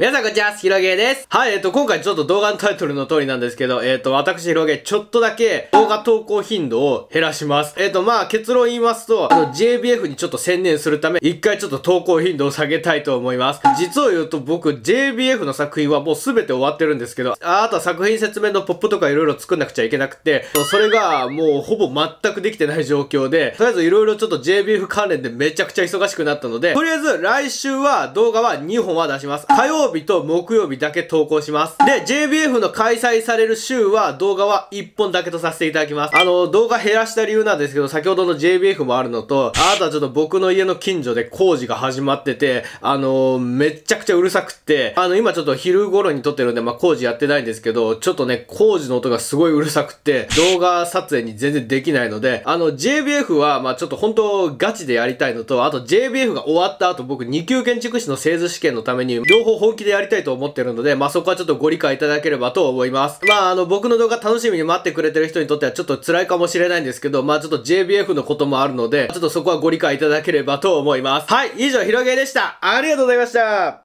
皆さんこんにちは、ひろげです。はい、えっ、ー、と、今回ちょっと動画のタイトルの通りなんですけど、えっ、ー、と、私ひろげ、ちょっとだけ動画投稿頻度を減らします。えっ、ー、と、まあ、結論言いますと、あの、JBF にちょっと専念するため、一回ちょっと投稿頻度を下げたいと思います。実を言うと僕、JBF の作品はもうすべて終わってるんですけど、あとは作品説明のポップとか色々作んなくちゃいけなくて、それがもうほぼ全くできてない状況で、とりあえず色々ちょっと JBF 関連でめちゃくちゃ忙しくなったので、とりあえず来週は動画は2本は出します。火曜日と木曜日だけ投稿します。で、JBF の開催される週は動画は1本だけとさせていただきます。あの、動画減らした理由なんですけど、先ほどの JBF もあるのと、あとはちょっと僕の家の近所で工事が始まってて、あのめっちゃくちゃうるさくって、あの、今ちょっと昼頃に撮ってるんで、まあ、工事やってないんですけど、ちょっとね、工事の音がすごいうるさくって、動画撮影に全然できないので、あの、JBF は、まあ、ちょっと本当ガチでやりたいのと、あと JBF が終わった後、僕2級建築士の製図試験のために、両方本気気でやりたいと思ってるので、まあ、そこはちょっとご理解いただければと思います。まあ、あの、僕の動画楽しみに待ってくれてる人にとってはちょっと辛いかもしれないんですけど、まあ、ちょっと JBF のこともあるので、ちょっとそこはご理解いただければと思います。はい、以上、ひろげでした。ありがとうございました。